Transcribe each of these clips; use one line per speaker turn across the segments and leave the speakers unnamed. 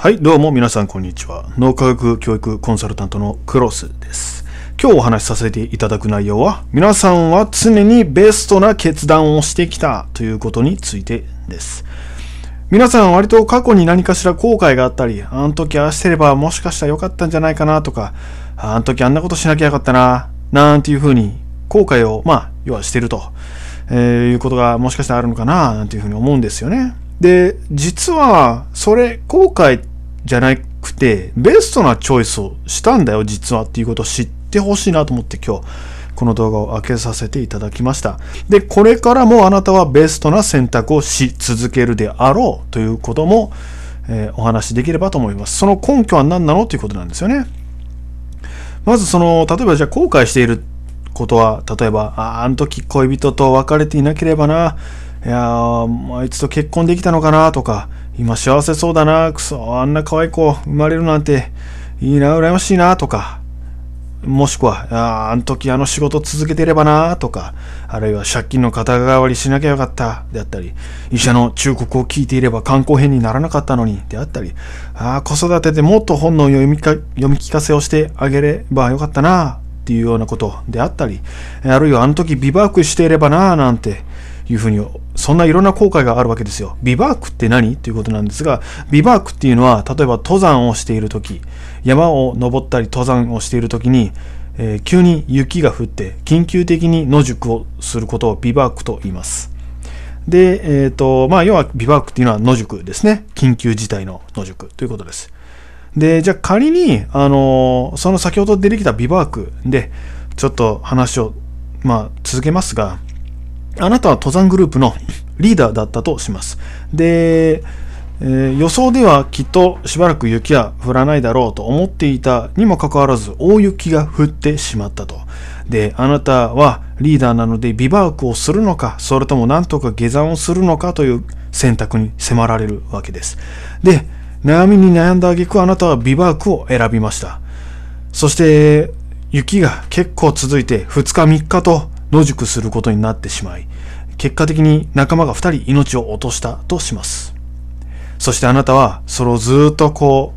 はい、どうも皆さんこんにちは。脳科学教育コンサルタントのクロスです。今日お話しさせていただく内容は、皆さんは常にベストな決断をしてきたということについてです。皆さん割と過去に何かしら後悔があったり、あの時ああしてればもしかしたら良かったんじゃないかなとか、あの時あんなことしなきゃよかったな、なんていうふうに後悔を、まあ、要はしてると、えー、いうことがもしかしたらあるのかな、なんていうふうに思うんですよね。で、実は、それ、後悔じゃなくて、ベストなチョイスをしたんだよ、実はっていうことを知ってほしいなと思って今日、この動画を開けさせていただきました。で、これからもあなたはベストな選択をし続けるであろうということも、えー、お話しできればと思います。その根拠は何なのということなんですよね。まずその、例えばじゃあ後悔していることは、例えば、ああの時恋人と別れていなければな、いやあいつと結婚できたのかなとか、今幸せそうだな、くそ、あんな可愛い子生まれるなんて、いいな、羨ましいなとか、もしくは、ああの時あの仕事続けてればなとか、あるいは借金の肩代わりしなきゃよかったであったり、医者の忠告を聞いていれば観光編にならなかったのにであったり、ああ、子育てでもっと本の読みか読み聞かせをしてあげればよかったなっていうようなことであったり、あるいはあの時ビバークしていればななんていうふうに、そんないろんな後悔があるわけですよ。ビバークって何ということなんですが、ビバークっていうのは、例えば登山をしている時、山を登ったり登山をしている時に、えー、急に雪が降って緊急的に野宿をすることをビバークと言います。で、えっ、ー、と、まあ、要はビバークっていうのは野宿ですね。緊急事態の野宿ということです。で、じゃあ仮に、あのー、その先ほど出てきたビバークで、ちょっと話を、まあ、続けますが、あなたは登山グループのリーダーだったとします。で、えー、予想ではきっとしばらく雪は降らないだろうと思っていたにもかかわらず大雪が降ってしまったと。で、あなたはリーダーなのでビバークをするのか、それともなんとか下山をするのかという選択に迫られるわけです。で、悩みに悩んだ挙句あなたはビバークを選びました。そして、雪が結構続いて2日3日と野宿することになってしまい、結果的に仲間が二人命を落としたとします。そしてあなたは、それをずっとこ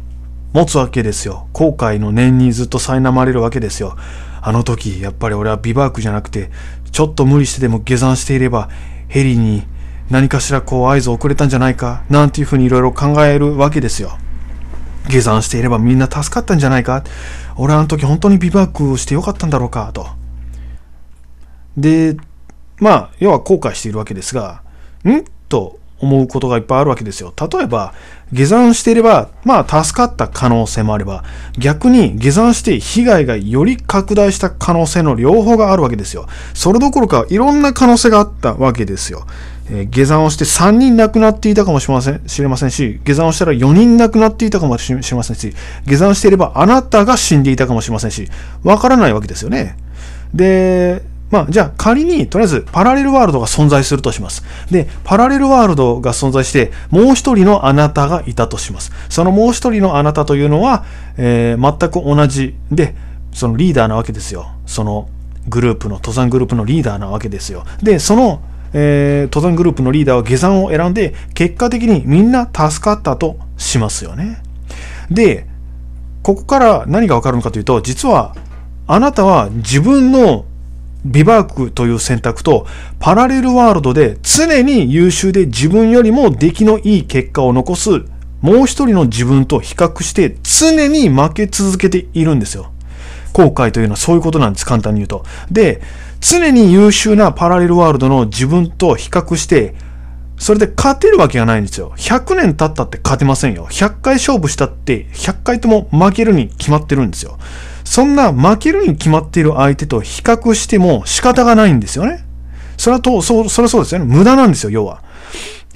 う、持つわけですよ。後悔の念にずっと苛まれるわけですよ。あの時、やっぱり俺はビバークじゃなくて、ちょっと無理してでも下山していれば、ヘリに何かしらこう合図を送れたんじゃないか、なんていうふうにいろいろ考えるわけですよ。下山していればみんな助かったんじゃないか俺あの時本当にビバークをしてよかったんだろうかと。で、まあ、要は後悔しているわけですが、んと思うことがいっぱいあるわけですよ。例えば、下山していれば、まあ、助かった可能性もあれば、逆に下山して被害がより拡大した可能性の両方があるわけですよ。それどころか、いろんな可能性があったわけですよ。えー、下山をして3人亡くなっていたかもしれません知れませんし、下山をしたら4人亡くなっていたかもしれませんし、下山していればあなたが死んでいたかもしれませんし、わからないわけですよね。で、まあ、じゃあ仮に、とりあえずパラレルワールドが存在するとします。で、パラレルワールドが存在して、もう一人のあなたがいたとします。そのもう一人のあなたというのは、えー、全く同じで、そのリーダーなわけですよ。そのグループの、登山グループのリーダーなわけですよ。で、その、えー、登山グループのリーダーは下山を選んで、結果的にみんな助かったとしますよね。で、ここから何がわかるのかというと、実は、あなたは自分のビバークという選択と、パラレルワールドで常に優秀で自分よりも出来のいい結果を残す、もう一人の自分と比較して常に負け続けているんですよ。後悔というのはそういうことなんです、簡単に言うと。で、常に優秀なパラレルワールドの自分と比較して、それで勝てるわけがないんですよ。100年経ったって勝てませんよ。100回勝負したって100回とも負けるに決まってるんですよ。そんな負けるに決まっている相手と比較しても仕方がないんですよね。それはと、そう、それはそうですよね。無駄なんですよ、要は。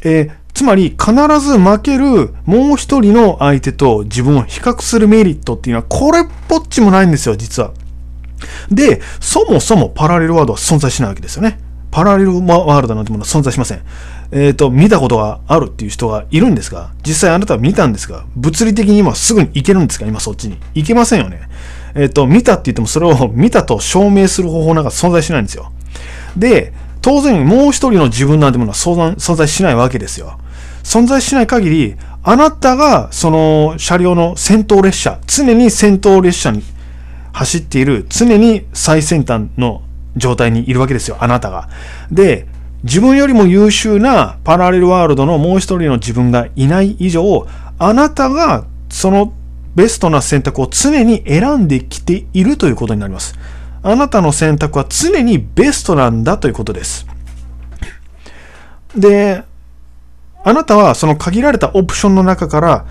えー、つまり必ず負けるもう一人の相手と自分を比較するメリットっていうのはこれっぽっちもないんですよ、実は。で、そもそもパラレルワードは存在しないわけですよね。パラレルワールドなんてものは存在しません。えっ、ー、と、見たことがあるっていう人がいるんですが、実際あなたは見たんですが、物理的に今すぐに行けるんですか今そっちに。行けませんよね。えっ、ー、と、見たって言ってもそれを見たと証明する方法なんか存在しないんですよ。で、当然もう一人の自分なんてものは存在しないわけですよ。存在しない限り、あなたがその車両の先頭列車、常に先頭列車に走っている、常に最先端の状態にいるわけですよ、あなたが。で、自分よりも優秀なパラレルワールドのもう一人の自分がいない以上、あなたがそのベストな選択を常に選んできているということになります。あなたの選択は常にベストなんだということです。で、あなたはその限られたオプションの中から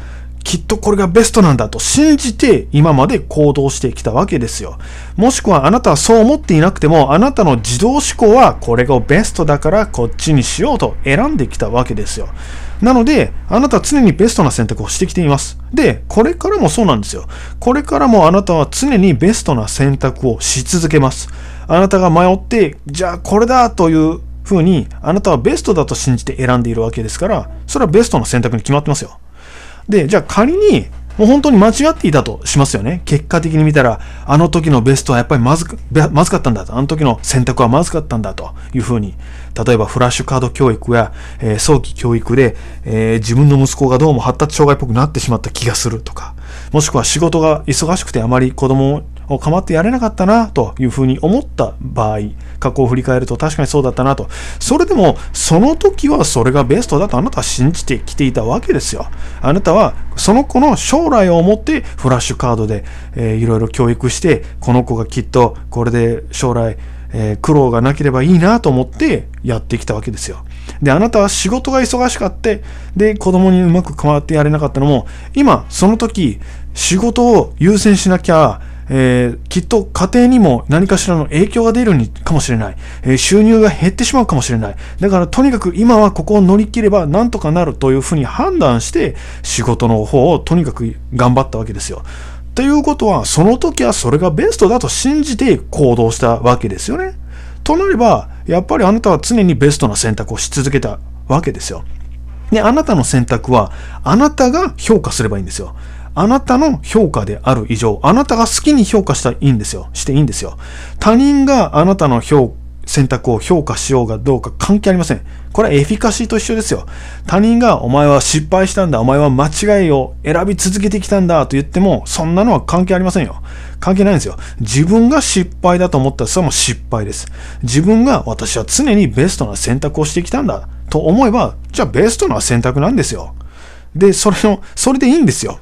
きっとこれがベストなんだと信じて今まで行動してきたわけですよ。もしくはあなたはそう思っていなくてもあなたの自動思考はこれがベストだからこっちにしようと選んできたわけですよ。なので、あなたは常にベストな選択をしてきています。で、これからもそうなんですよ。これからもあなたは常にベストな選択をし続けます。あなたが迷って、じゃあこれだという風に、あなたはベストだと信じて選んでいるわけですから、それはベストの選択に決まってますよ。で、じゃあ仮に、もう本当に間違っていたとしますよね。結果的に見たら、あの時のベストはやっぱりまずまずかったんだと。あの時の選択はまずかったんだというふうに。例えばフラッシュカード教育や、えー、早期教育で、えー、自分の息子がどうも発達障害っぽくなってしまった気がするとか、もしくは仕事が忙しくてあまり子供構ってやれなかったなというふうに思った場合、過去を振り返ると確かにそうだったなと。それでも、その時はそれがベストだとあなたは信じてきていたわけですよ。あなたはその子の将来を思ってフラッシュカードで、えー、いろいろ教育して、この子がきっとこれで将来、えー、苦労がなければいいなと思ってやってきたわけですよ。で、あなたは仕事が忙しかって、で、子供にうまく変わってやれなかったのも、今、その時、仕事を優先しなきゃ、えー、きっと家庭にも何かしらの影響が出るかもしれない、えー、収入が減ってしまうかもしれない。だからとにかく今はここを乗り切ればなんとかなるというふうに判断して仕事の方をとにかく頑張ったわけですよ。ということは、その時はそれがベストだと信じて行動したわけですよね。となれば、やっぱりあなたは常にベストな選択をし続けたわけですよ。で、あなたの選択は、あなたが評価すればいいんですよ。あなたの評価である以上、あなたが好きに評価したらいいんですよ。していいんですよ。他人があなたの評選択を評価しようがどうか関係ありません。これはエフィカシーと一緒ですよ。他人がお前は失敗したんだ、お前は間違いを選び続けてきたんだと言っても、そんなのは関係ありませんよ。関係ないんですよ。自分が失敗だと思ったらそれも失敗です。自分が私は常にベストな選択をしてきたんだと思えば、じゃあベストな選択なんですよ。で、それの、それでいいんですよ。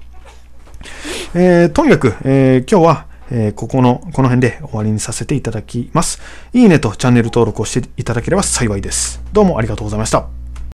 えー、とにかく、えー、今日は、えー、ここの、この辺で終わりにさせていただきます。いいねとチャンネル登録をしていただければ幸いです。どうもありがとうございました。